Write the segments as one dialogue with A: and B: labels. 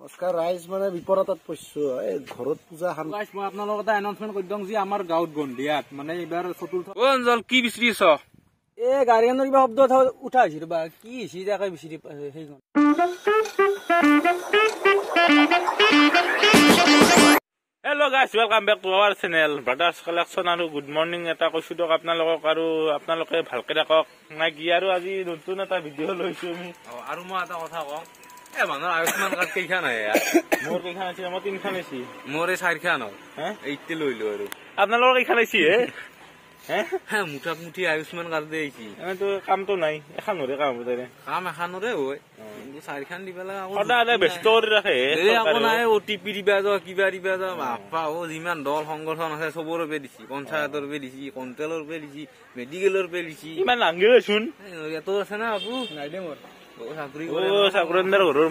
A: নমস্কাৰ ৰাইজ মানে বিপৰতাত পৰিছো এই ঘৰত পূজা খান ৰাইজ মই আপোনালোকৰ এটা এনাউন্সমেণ্ট কৈ দিওঁ যে আমাৰ গাঁৱত গন্ধিয়াত মানে এইবাৰ চতুৰ্থ অঞ্জল কি বিচাৰিছ এই গাড়ীখনৰ কিবা শব্দ উঠা হৈছে ৰবা কি হৈছে তাকে বিচাৰি সেইখন hello' guys welcome back to our channel brothers collection আৰু গুড মৰ্ণিং এটা কৈছো দিয়ক আপোনালোকক আৰু আপোনালোকে ভালকে দেখক নাই কি আৰু আজি নতুন এটা ভিডিঅ' লৈছো আমি আৰু মই এটা কথা কওঁ যিমান দল সংগঠন আছে চবৰ পে দিছে পঞ্চায়তৰ পে দিছে কণ্ট্ৰেলৰ পে দিছে মেডিকেলৰ পে দিছি ইমান লাগে চোন আছে না আপু নাই দে মোৰ আমি আহি গলো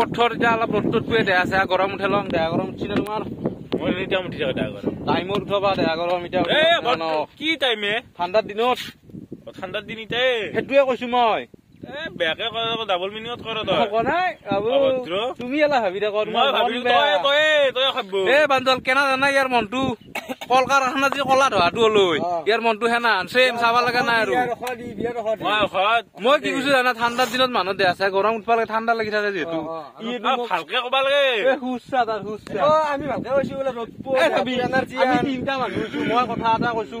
A: পথৰ এতিয়া অলপ ৰদটোৱে দেহা চেহা গৰম উঠে লম দেহা গৰম উঠি নে তোমাৰ টাইমত উঠাবা দেহা গৰম এতিয়া কি টাইমে ঠাণ্ডাৰ দিনত ঠাণ্ডাৰ দিন ইতাই সেইটোৱে কৈছো মই কি কৈছো জানা ঠাণ্ডাৰ দিনত মানুহ দেহা চাই গৰম উঠবা লাগে ঠাণ্ডা লাগি থাকে মই কথা এটা কৈছো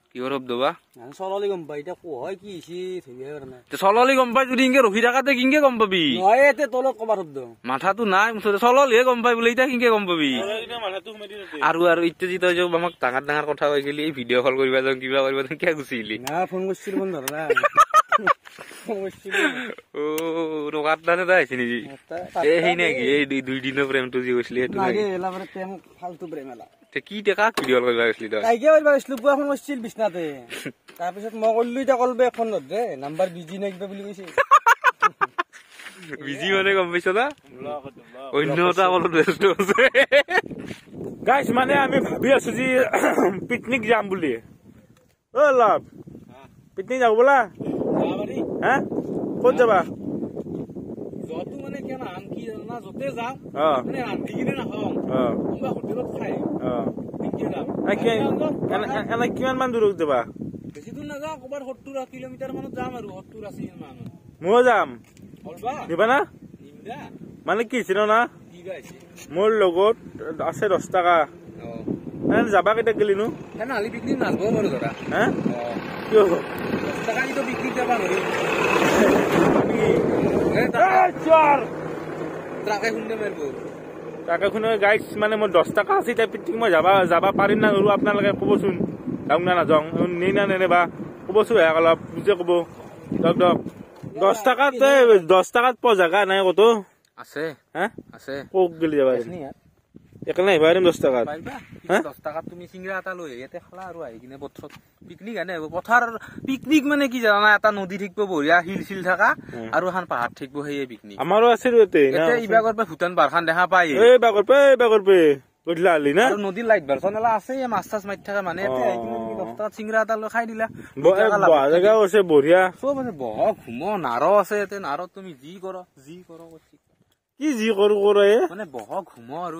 A: কিহৰ শব্দ বা চললি গম পাই এতিয়া কোহয় কি হৈছি ধুনীয়া চললি গম পাই যদি ৰখি থাকা তে কিংকে গম পাবি তলত কবা শব্দ মাথাটো নাই মুঠতে চললিহে গম পাই বোলে এতিয়া কিংকে গম পাবি আৰু আৰু ইত্যাদি তই যাওঁ আমাক ডাঙৰ ডাঙৰ কথা কৈছিলি ভিডিঅ' কল কৰিবা যাওঁ কিবা কৰিবা যাওঁ কিয় গুচি আহিলি ফোন কৰিছিলো বন্ধ ধৰা আমি ভাবি আছো যে পিকনিক যাম বুলি পিকনিক যাব বোলা হ্যাঁ কত যাবা মানে কি মোৰ লগত আছে দহ টকা যাবা কেইটা গেলিনো হে কিয় sedangkan itu bikin siapa bang? Tapi Kacar! Terakhir hundi main bu তাকে শুনে গাইক মানে মই দহ টকা আছে এতিয়া পিটিং মই যাবা যাব পাৰিম না নোৱাৰো আপোনালোকে ক'বচোন যাওঁ না নাযাওঁ নি না নেনেবা ক'বচোন হে অলপ বুজে ক'ব দক দক দহ টকাত দহ টকাত পোৱা জেগা নাই ক'তো আছে হে আছে ক'ত গেলি যাবা একলাই বাৰিম দহ টকাত দহ টকাত তুমি চিংৰা এটা লৈ ইয়াতে খালা আৰু আহি কিনে পথাৰত পিকনিক হেনে পথাৰ পিকনিক মানে কি জানা না এটা নদী থাকিব বঢ়িয়া শিল চিল থাকা আৰু এখন পাহাৰ থাকিব সেয়ে পিকনিক আমাৰো আছে ইভাগৰ পৰা ভূটান পাৰখান দেখা পাই এই বাগৰ পৰা এই বাগৰ পৰা বহ ঘুম আৰু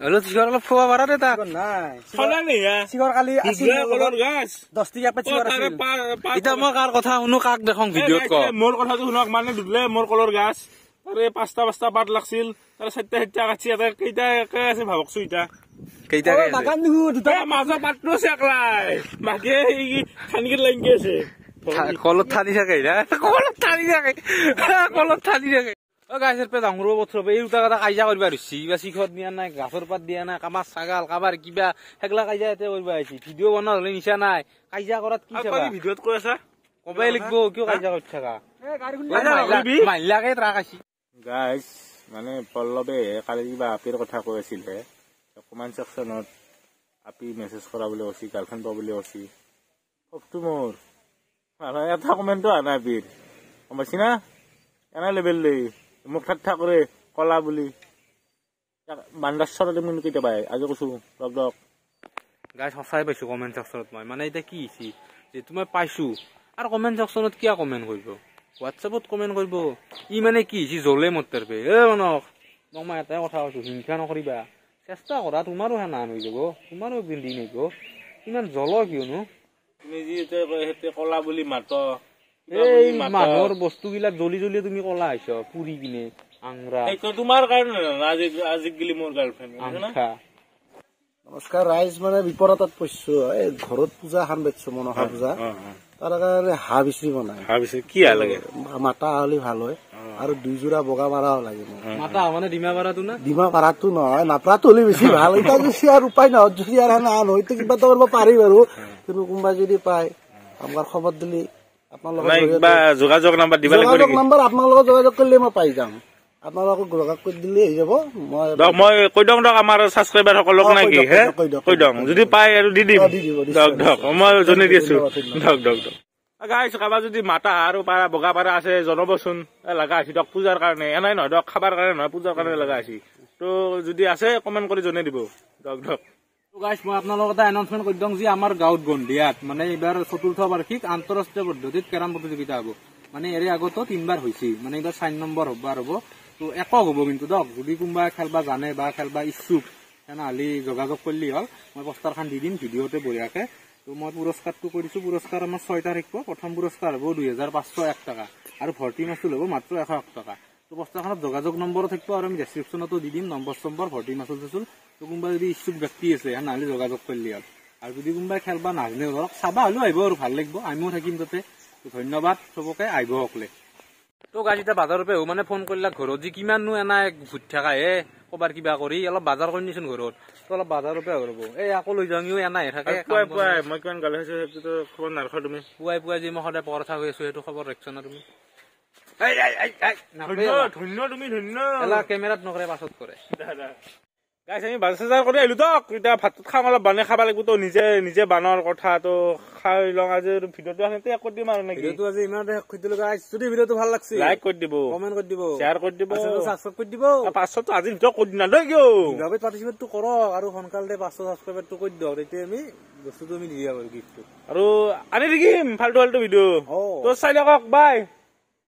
A: Halo, cikor lo pua mana deh tak? Nah, mana nih ya? Cikor kali asli. Iya, kolor gas. Dos tiga apa cikor asli? Kita mau kalau kota unu kak deh kong video kok. Mau kalau satu unu mana dulu le? Mau kolor gas. Tare pasta pasta bat laksil. Tare sete hecha kaci ada kita ke si bawak su ita. Kita ke. Makan dulu, duduk. Eh, masa pat dus ya kelai. Makanya ini tanjir lengke sih. Kolot tanjir kayaknya. Kolot tanjir kayaknya. Kolot tanjir kayaknya. গাইছৰ পৰা ডাঙৰ পথৰ পৰা এই দুটা কথা কাজিয়া কৰিব আহিছে কিবা শিখৰ দিয়া নাই গাছৰ পাত দিয়া নাই কামাৰ ছাগাল কাবাৰ কিবা সেইগিলা কাজিয়া এতিয়া কৰিব আহিছে ভিডিঅ' বনোৱা হ'লে নিচা নাই কাজিয়া কৰাত কি চাবা ভিডিঅ'ত কৈ আছা কবাই লাগিব কিয় কাজিয়া কৰি থাকা মাহিলাকে ৰাগ আছে গাইজ মানে পল্লৱে কালি কিবা আপিৰ কথা কৈ আছিলে অকমান চেকশ্যনত আপি মেছেজ কৰা বুলি কৈছে গাৰ্লফ্ৰেণ্ড পাব বুলি কৈছে কপটো মোৰ এটা কমেণ্টো আনা আপিৰ গম পাইছিনা এনে লেভেল দেই মোক ঠাট্টা কলা বুলি বান্দাৰ চৰত মই কেতিয়াবা আজি কৈছো লগ লগ গাই সঁচাই পাইছো কমেণ্ট চেকশ্যনত মই মানে এতিয়া কি হৈছে যিটো মই পাইছো আৰু কমেণ্ট চেকশ্যনত কিয় কমেণ্ট কৰিব হোৱাটছএপত কমেণ্ট কৰিব ই মানে কি হৈছে জ্বলে মোৰ তাৰ পৰা এই মানক মোক মই এটাই কথা কৈছো হিংসা নকৰিবা চেষ্টা কৰা তোমাৰো হে নাম হৈ যাব তোমাৰো একদিন দিন আহিব ইমান জ্বল কিয়নো তুমি যি কয় সিহঁতে কলা বুলি মাত এই মানুহৰ বস্তু গিলা জ্বলি জ্বলিয়ে তুমি কলা হৈছ পুৰি কিনে নমস্কাৰ ৰাইজ মানে বিপৰতাত পঢ়িছো এই ঘৰত পূজা খান বেচিছো মনসা পূজা তাৰ কাৰণে হা বিচৰি বনায় কি লাগে মাতা হলি ভাল হয় আৰু দুইযোৰা বগা মাৰাও লাগে ডিমা পাৰাটো নহয় নাপৰাটো হলি বেছি ভাল এটা যদি আৰু উপায় নহয় যদি আৰু নহয় কিবা কৰিব পাৰি বাৰু কিন্তু কোনোবা যদি পায় আমাৰ খবৰ দিলি যদি পাই আৰু দি দিম দক দক মই জনাই দিছো দক দক গাইছো কাবা যদি মাতা আৰু পাৰা বগা পাৰা আছে জনাবচোন লগা আছে দক পূজাৰ কাৰণে এনেই নহয় দক খাবাৰ কাৰণে নহয় পূজাৰ কাৰণে লগা আছে ত যদি আছে কমেণ্ট কৰি জনাই দিব দক দক গাইছ মই আপোনালোকক এটা এনাউন্সমেণ্ট কৰি দিওঁ যে আমাৰ গাঁৱত গন্ধিয়াত মানে এইবাৰ চতুৰ্থ বাৰ্ষিক আন্তঃৰাষ্ট্ৰীয় পদ্ধতিত কেৰম প্ৰতিযোগিতা হ'ব মানে এৰে আগত তিনিবাৰ হৈছে মানে এইবাৰ চাৰি নম্বৰ হ'ববাৰ হ'ব তো একক হ'ব কিন্তু দক যদি কোনোবাই খেলবা জানে বা খেলবা ইচ্ছুক তেনেহ'লে যোগাযোগ কৰিলে হ'ল মই পষ্টাৰখন দি দিম ভিডিঅ'তে বঢ়িয়াকে ত' মই পুৰস্কাৰটো কৰিছোঁ পুৰস্কাৰ আমাৰ ছয় তাৰিখ প্ৰথম পুৰস্কাৰ হ'ব দুই হেজাৰ পাঁচশ এক টকা আৰু ভৰ্তি মাচুল হ'ব মাত্ৰ এশ এক বস্তাখনত যোগাযোগ নম্বৰো থাকিব আৰু আমি ডেছক্ৰিপশ্যনতো দি দিম নম্বৰ চম্বৰ ভৰ্তি মাছল চাচল তো কোনোবা যদি ইচ্ছুক ব্যক্তি আছে নহ'লে যোগাযোগ কৰিলে হ'ল আৰু যদি কোনোবাই খেলিব নাজানে ধৰক চাবা হ'লেও আহিব আৰু ভাল লাগিব আমিও থাকিম তাতে ধন্যবাদ চবকে আহিব সকলে তোক আজি এতিয়া বাজাৰ পৰা মানে ফোন কৰিলা ঘৰত যি কিমাননো এনে ভূত থাকা হে কবাৰ কিবা কৰি অলপ বাজাৰ কৰি নিচোন ঘৰত তো অলপ বাজাৰ পৰা ঘৰ এই আকৌ লৈ যাওঁ এনাই থাকে মই কিমান গালি হৈছো সেইটো খবৰ নাৰাখা তুমি পুৱাই পুৱাই যি মই সদায় পৰঠা হৈ আছো সেইটো খবৰ ৰাখিছ না তুমি আৰু আনি থাকিম ফাল্টু ফাল্টু ভিডিঅ' তোৰ চাই লওক বাই